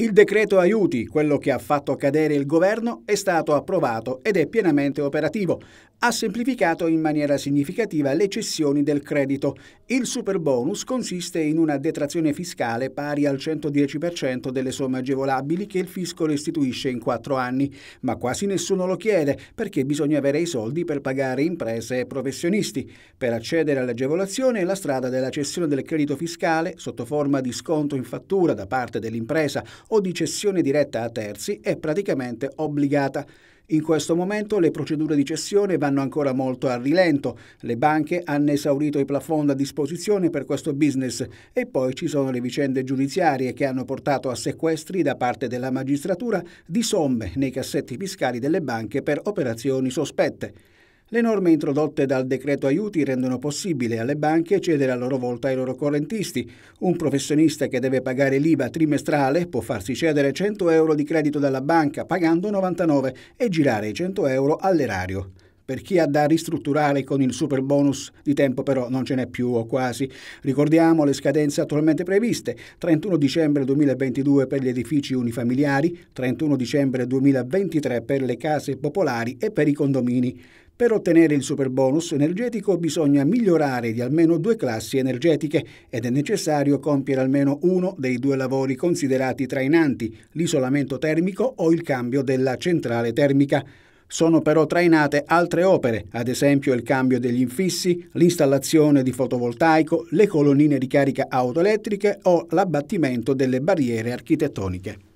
Il decreto aiuti, quello che ha fatto cadere il governo, è stato approvato ed è pienamente operativo. Ha semplificato in maniera significativa le cessioni del credito. Il superbonus consiste in una detrazione fiscale pari al 110% delle somme agevolabili che il fisco restituisce in quattro anni, ma quasi nessuno lo chiede perché bisogna avere i soldi per pagare imprese e professionisti. Per accedere all'agevolazione la strada della cessione del credito fiscale sotto forma di sconto in fattura da parte dell'impresa o di cessione diretta a terzi è praticamente obbligata. In questo momento le procedure di cessione vanno ancora molto a rilento, le banche hanno esaurito i plafond a disposizione per questo business e poi ci sono le vicende giudiziarie che hanno portato a sequestri da parte della magistratura di somme nei cassetti fiscali delle banche per operazioni sospette. Le norme introdotte dal decreto aiuti rendono possibile alle banche cedere a loro volta ai loro correntisti. Un professionista che deve pagare l'IVA trimestrale può farsi cedere 100 euro di credito dalla banca pagando 99 e girare i 100 euro all'erario per chi ha da ristrutturare con il super bonus di tempo però non ce n'è più o quasi. Ricordiamo le scadenze attualmente previste, 31 dicembre 2022 per gli edifici unifamiliari, 31 dicembre 2023 per le case popolari e per i condomini. Per ottenere il super bonus energetico bisogna migliorare di almeno due classi energetiche ed è necessario compiere almeno uno dei due lavori considerati trainanti, l'isolamento termico o il cambio della centrale termica. Sono però trainate altre opere, ad esempio il cambio degli infissi, l'installazione di fotovoltaico, le colonnine di carica autoelettriche o l'abbattimento delle barriere architettoniche.